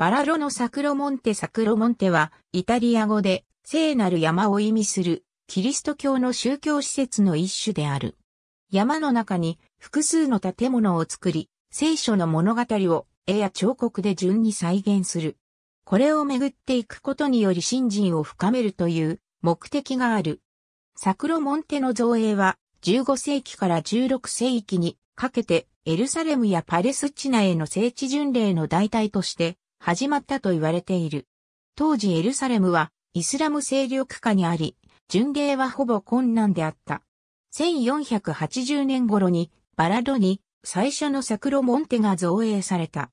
バラロのサクロモンテサクロモンテは、イタリア語で、聖なる山を意味する、キリスト教の宗教施設の一種である。山の中に複数の建物を作り、聖書の物語を絵や彫刻で順に再現する。これを巡っていくことにより信心を深めるという目的がある。サクロモンテの造営は15世紀から16世紀にかけてエルサレムやパレスチナへの聖地巡礼の代替として始まったと言われている。当時エルサレムはイスラム勢力下にあり、巡礼はほぼ困難であった。1480年頃にバラドに最初のサクロモンテが造営された。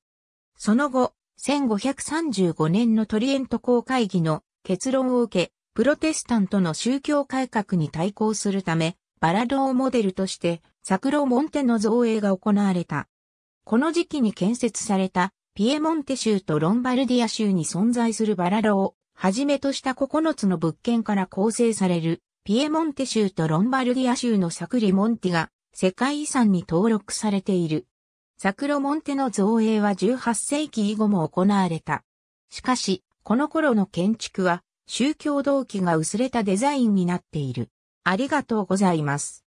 その後、1535年のトリエント公会議の結論を受け、プロテスタントの宗教改革に対抗するため、バラドをモデルとして、サクロモンテの造営が行われた。この時期に建設されたピエモンテ州とロンバルディア州に存在するバラロをはじめとした9つの物件から構成されるピエモンテ州とロンバルディア州のサクリモンティが世界遺産に登録されている。サクロモンテの造営は18世紀以後も行われた。しかし、この頃の建築は宗教動機が薄れたデザインになっている。ありがとうございます。